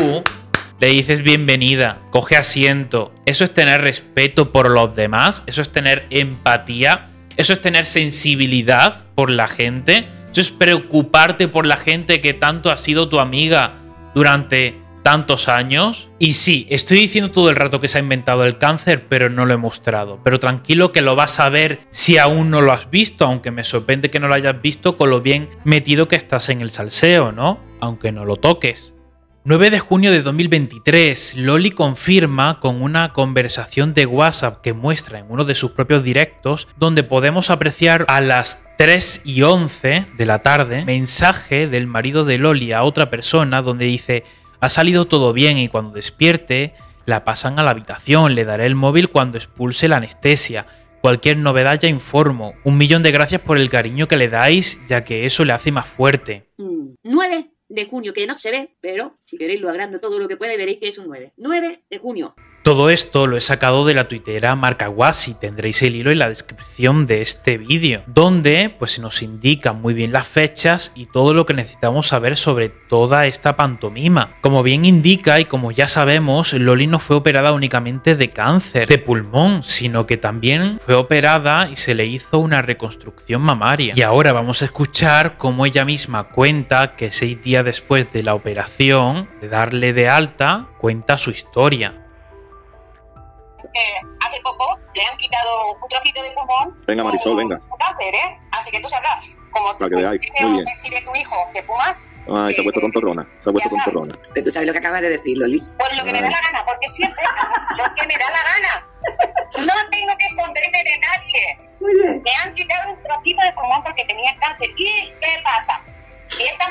le dices bienvenida, coge asiento. Eso es tener respeto por los demás, eso es tener empatía, eso es tener sensibilidad por la gente, eso es preocuparte por la gente que tanto ha sido tu amiga durante tantos años. Y sí, estoy diciendo todo el rato que se ha inventado el cáncer, pero no lo he mostrado. Pero tranquilo que lo vas a ver si aún no lo has visto, aunque me sorprende que no lo hayas visto con lo bien metido que estás en el salseo, ¿no? Aunque no lo toques. 9 de junio de 2023, Loli confirma con una conversación de WhatsApp que muestra en uno de sus propios directos, donde podemos apreciar a las 3 y 11 de la tarde, mensaje del marido de Loli a otra persona donde dice, ha salido todo bien y cuando despierte, la pasan a la habitación, le daré el móvil cuando expulse la anestesia. Cualquier novedad ya informo. Un millón de gracias por el cariño que le dais, ya que eso le hace más fuerte. 9. Mm de junio, que no se ve, pero si queréis lo agrando todo lo que pueda veréis que es un 9. 9 de junio. Todo esto lo he sacado de la tuitera Marca Guasi, tendréis el hilo en la descripción de este vídeo, donde pues se nos indica muy bien las fechas y todo lo que necesitamos saber sobre toda esta pantomima. Como bien indica y como ya sabemos, Loli no fue operada únicamente de cáncer de pulmón, sino que también fue operada y se le hizo una reconstrucción mamaria. Y ahora vamos a escuchar cómo ella misma cuenta que seis días después de la operación, de darle de alta, cuenta su historia hace poco le han quitado un trocito de pulmón. Venga, Marisol, venga. ¿eh? Así que tú sabrás. Como tú, a tu hijo que fumas. Ay, ah, se ha eh, puesto con torrona. Se ha puesto con Pero tú sabes lo que acabas de decir, Loli. Pues lo que me da la gana, porque siempre lo que me da la gana. No tengo que esconderme de nadie. Muy bien. Me han quitado un trocito de pulmón porque tenía cáncer. ¿Y qué pasa? y esta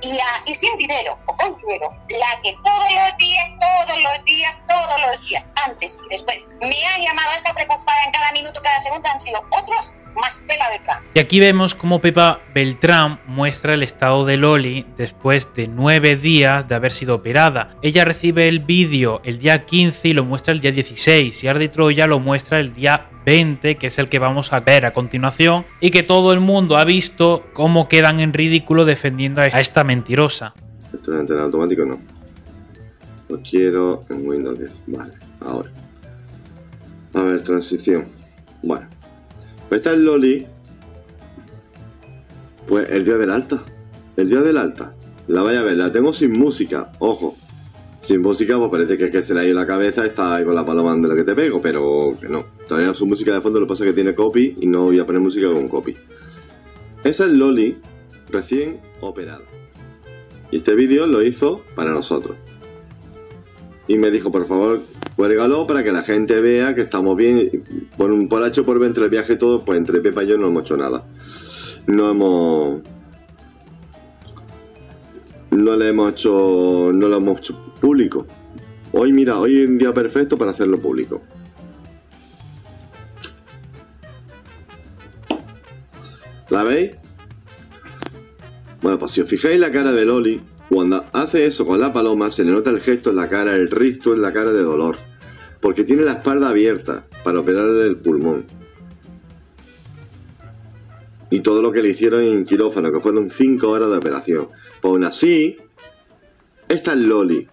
y, y sin dinero o con dinero, la que todos los días, todos los días, todos los días, antes y después, me ha llamado a preocupada en cada minuto, cada segundo, han sido otros más Pepa Beltrán. Y aquí vemos cómo Pepa Beltrán muestra el estado de Loli después de nueve días de haber sido operada. Ella recibe el vídeo el día 15 y lo muestra el día 16 y Ardi ya lo muestra el día que es el que vamos a ver a continuación, y que todo el mundo ha visto cómo quedan en ridículo defendiendo a esta mentirosa. Esto es en automático, no. Lo quiero en Windows 10. Vale, ahora. A ver, transición. Bueno. Pues está el Loli. Pues el día del alta. El día del alta. La vaya a ver, la tengo sin música, ojo. Sin música, pues parece que, que se le ha ido la cabeza, está ahí con la paloma de lo que te pego, pero que no. Todavía su música de fondo, lo que pasa es que tiene copy y no voy a poner música con copy. Esa es Loli recién operado Y este vídeo lo hizo para nosotros. Y me dijo, por favor, Cuérgalo para que la gente vea que estamos bien. Por por H por B entre el viaje y todo, pues entre Pepa y yo no hemos hecho nada. No hemos. No le hemos hecho. No lo hemos hecho público. Hoy, mira, hoy es un día perfecto para hacerlo público. ¿La veis? Bueno, pues si os fijáis la cara de Loli, cuando hace eso con la paloma, se le nota el gesto en la cara, el Rito, en la cara de dolor. Porque tiene la espalda abierta para operarle el pulmón. Y todo lo que le hicieron en quirófano, que fueron 5 horas de operación. Pues aún así, esta es Loli.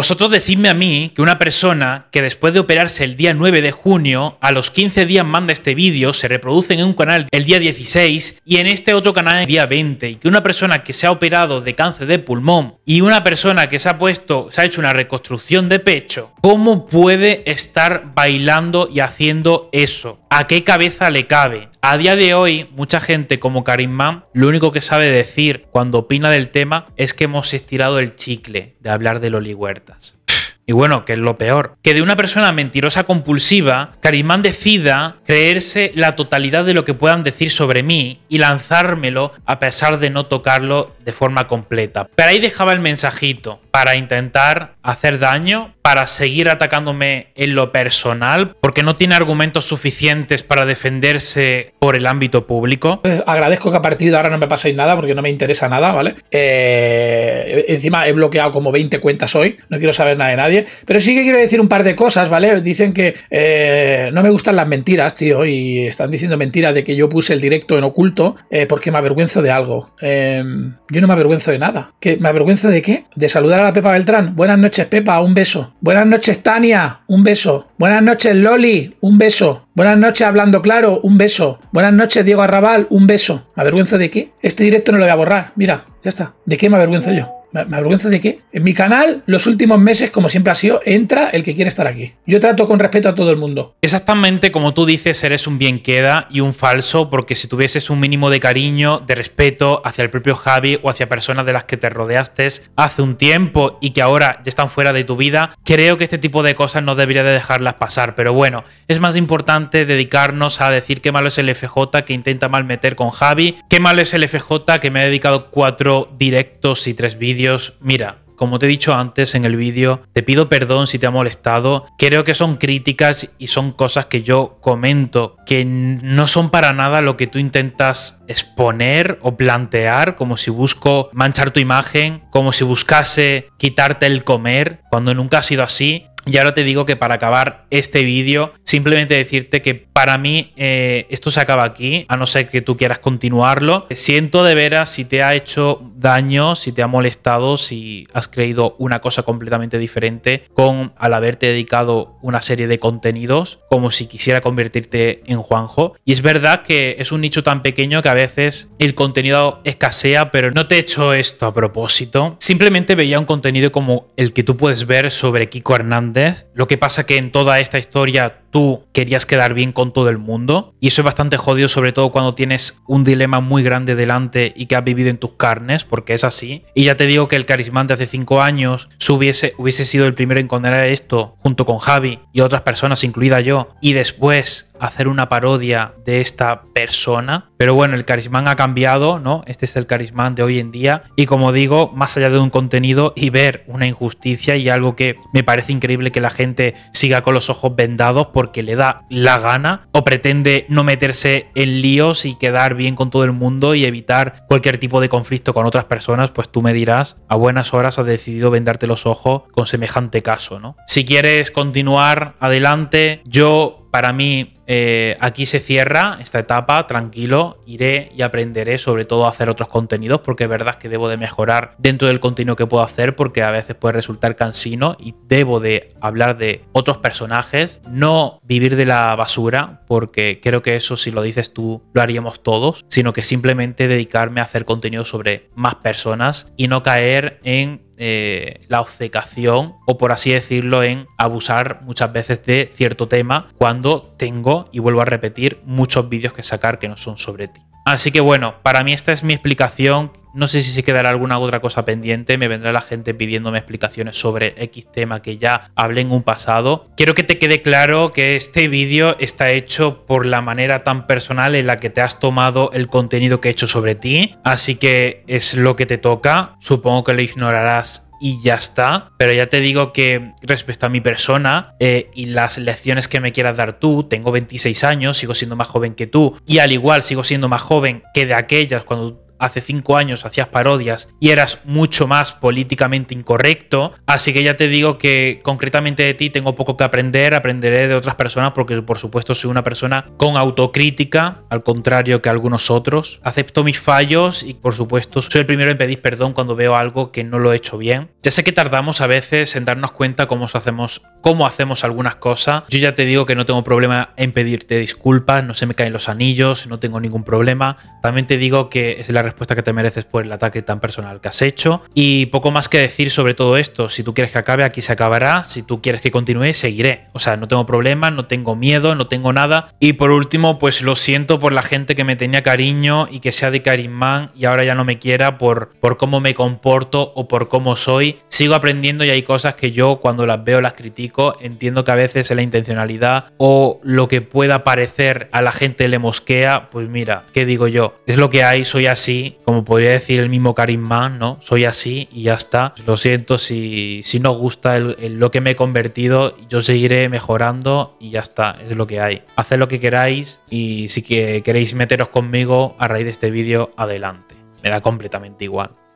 Vosotros decidme a mí que una persona que después de operarse el día 9 de junio, a los 15 días manda este vídeo, se reproduce en un canal el día 16 y en este otro canal el día 20, y que una persona que se ha operado de cáncer de pulmón y una persona que se ha puesto, se ha hecho una reconstrucción de pecho, ¿cómo puede estar bailando y haciendo eso? ¿A qué cabeza le cabe? A día de hoy, mucha gente como Karim lo único que sabe decir cuando opina del tema es que hemos estirado el chicle de hablar de Loli Huertas. Y bueno, que es lo peor, que de una persona mentirosa compulsiva, Karimán decida creerse la totalidad de lo que puedan decir sobre mí y lanzármelo a pesar de no tocarlo de forma completa. Pero ahí dejaba el mensajito para intentar hacer daño, para seguir atacándome en lo personal, porque no tiene argumentos suficientes para defenderse por el ámbito público. Eh, agradezco que a partir de ahora no me paséis nada, porque no me interesa nada, ¿vale? Eh, encima he bloqueado como 20 cuentas hoy, no quiero saber nada de nadie, pero sí que quiero decir un par de cosas, ¿vale? Dicen que eh, no me gustan las mentiras, tío, y están diciendo mentiras de que yo puse el directo en oculto porque me avergüenzo de algo. yo no me avergüenzo de nada. ¿Qué? ¿Me avergüenzo de qué? ¿De saludar a la Pepa Beltrán? Buenas noches noches, Pepa, un beso. Buenas noches, Tania, un beso. Buenas noches, Loli, un beso. Buenas noches, Hablando Claro, un beso. Buenas noches, Diego Arrabal, un beso. ¿Me avergüenzo de qué? Este directo no lo voy a borrar, mira, ya está. ¿De qué me avergüenzo yo? ¿Me avergüenza de qué? En mi canal, los últimos meses, como siempre ha sido, entra el que quiere estar aquí. Yo trato con respeto a todo el mundo. Exactamente como tú dices, eres un bien queda y un falso, porque si tuvieses un mínimo de cariño, de respeto hacia el propio Javi o hacia personas de las que te rodeaste hace un tiempo y que ahora ya están fuera de tu vida, creo que este tipo de cosas no debería de dejarlas pasar. Pero bueno, es más importante dedicarnos a decir qué malo es el FJ que intenta mal meter con Javi, qué malo es el FJ que me ha dedicado cuatro directos y tres vídeos mira, como te he dicho antes en el vídeo, te pido perdón si te ha molestado. Creo que son críticas y son cosas que yo comento que no son para nada lo que tú intentas exponer o plantear, como si busco manchar tu imagen, como si buscase quitarte el comer, cuando nunca ha sido así. Y ahora te digo que para acabar este vídeo, simplemente decirte que para mí eh, esto se acaba aquí, a no ser que tú quieras continuarlo. Siento de veras si te ha hecho daño, si te ha molestado, si has creído una cosa completamente diferente con al haberte dedicado una serie de contenidos, como si quisiera convertirte en Juanjo. Y es verdad que es un nicho tan pequeño que a veces el contenido escasea, pero no te he hecho esto a propósito. Simplemente veía un contenido como el que tú puedes ver sobre Kiko Hernández lo que pasa que en toda esta historia tú querías quedar bien con todo el mundo. Y eso es bastante jodido, sobre todo cuando tienes un dilema muy grande delante y que has vivido en tus carnes, porque es así. Y ya te digo que el de hace cinco años hubiese, hubiese sido el primero en condenar esto, junto con Javi y otras personas, incluida yo. Y después hacer una parodia de esta persona. Pero bueno, el carismán ha cambiado, ¿no? Este es el carismán de hoy en día. Y como digo, más allá de un contenido y ver una injusticia y algo que me parece increíble que la gente siga con los ojos vendados, pues porque le da la gana o pretende no meterse en líos y quedar bien con todo el mundo y evitar cualquier tipo de conflicto con otras personas, pues tú me dirás, a buenas horas has decidido venderte los ojos con semejante caso, ¿no? Si quieres continuar adelante, yo para mí eh, aquí se cierra esta etapa, tranquilo, iré y aprenderé sobre todo a hacer otros contenidos porque es verdad que debo de mejorar dentro del contenido que puedo hacer porque a veces puede resultar cansino y debo de hablar de otros personajes, no vivir de la basura porque creo que eso si lo dices tú lo haríamos todos, sino que simplemente dedicarme a hacer contenido sobre más personas y no caer en eh, la obcecación o por así decirlo en abusar muchas veces de cierto tema cuando tengo y vuelvo a repetir muchos vídeos que sacar que no son sobre ti. Así que bueno, para mí esta es mi explicación. No sé si se quedará alguna otra cosa pendiente. Me vendrá la gente pidiéndome explicaciones sobre X tema que ya hablé en un pasado. Quiero que te quede claro que este vídeo está hecho por la manera tan personal en la que te has tomado el contenido que he hecho sobre ti. Así que es lo que te toca. Supongo que lo ignorarás y ya está. Pero ya te digo que respecto a mi persona eh, y las lecciones que me quieras dar tú, tengo 26 años, sigo siendo más joven que tú y al igual sigo siendo más joven que de aquellas cuando hace cinco años hacías parodias y eras mucho más políticamente incorrecto. Así que ya te digo que concretamente de ti tengo poco que aprender, aprenderé de otras personas porque por supuesto soy una persona con autocrítica, al contrario que algunos otros. Acepto mis fallos y por supuesto soy el primero en pedir perdón cuando veo algo que no lo he hecho bien. Ya sé que tardamos a veces en darnos cuenta cómo hacemos, cómo hacemos algunas cosas. Yo ya te digo que no tengo problema en pedirte disculpas, no se me caen los anillos, no tengo ningún problema. También te digo que es la respuesta que te mereces por el ataque tan personal que has hecho. Y poco más que decir sobre todo esto. Si tú quieres que acabe, aquí se acabará. Si tú quieres que continúe, seguiré. O sea, no tengo problemas, no tengo miedo, no tengo nada. Y por último, pues lo siento por la gente que me tenía cariño y que sea de Carimán y ahora ya no me quiera por, por cómo me comporto o por cómo soy. Sigo aprendiendo y hay cosas que yo cuando las veo las critico. Entiendo que a veces es la intencionalidad o lo que pueda parecer a la gente le mosquea. Pues mira, ¿qué digo yo? Es lo que hay, soy así como podría decir el mismo Karim ¿no? Soy así y ya está. Lo siento si, si no gusta lo que me he convertido, yo seguiré mejorando y ya está, es lo que hay. Haced lo que queráis y si queréis meteros conmigo a raíz de este vídeo, adelante. Me da completamente igual.